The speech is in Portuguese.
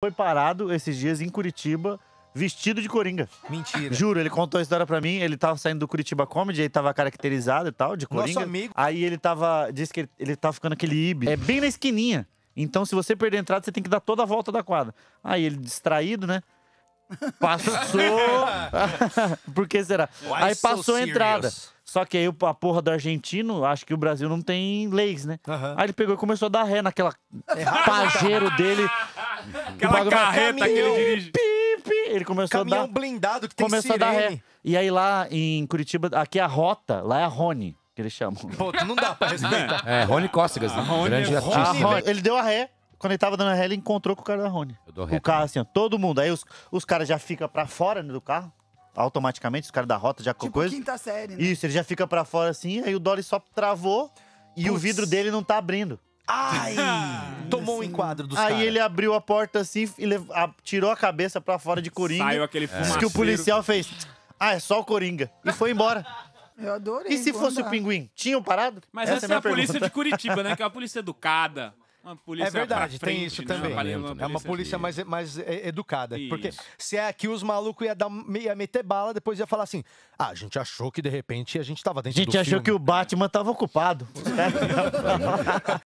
foi parado esses dias em Curitiba vestido de coringa. Mentira. Juro, ele contou a história pra mim. Ele tava saindo do Curitiba Comedy, aí tava caracterizado e tal, de coringa. Nosso amigo. Aí ele tava. Disse que ele, ele tava ficando aquele ibe. É bem na esquininha. Então, se você perder a entrada, você tem que dar toda a volta da quadra. Aí ele, distraído, né? Passou. Por que será? Why aí passou a entrada. Só que aí a porra do argentino, acho que o Brasil não tem leis, né? Uhum. Aí ele pegou e começou a dar ré naquela pajero dele. Aquela é carreta que ele dirige. Ele começou caminhão a dar. blindado que tem Começou sirene. a dar ré. E aí lá em Curitiba, aqui é a Rota, lá é a Rony, que eles chamam. Pô, não dá pra respeitar. É, Rony Cócegas, né? Rony, grande é artista. Rony, ele deu a ré. Quando ele tava dando a ré, ele encontrou com o cara da Rony. Eu dou ré. O carro assim, ó, todo mundo. Aí os, os caras já ficam pra fora né, do carro automaticamente, os caras da rota já tipo, coisa. quinta série, né? Isso, ele já fica para fora assim, aí o Dolly só travou e Puts. o vidro dele não tá abrindo. Ai! Tomou um enquadro dos Aí ele abriu a porta assim e a- tirou a cabeça pra fora de Coringa. Saiu aquele Diz que o policial fez. Ah, é só o Coringa. E foi embora. Eu adorei. E se fosse o pinguim? Tinham parado? Mas essa, é a é minha polícia de Curitiba, né? Que é uma polícia educada. Uma polícia É verdade, frente, tem isso né? também. É uma polícia mais, mais é, educada. Isso. Porque se é aqui, os malucos iam dar, ia meter bala, depois ia falar assim: ah, a gente achou que de repente a gente tava dentro A do gente achou que o Batman tava ocupado.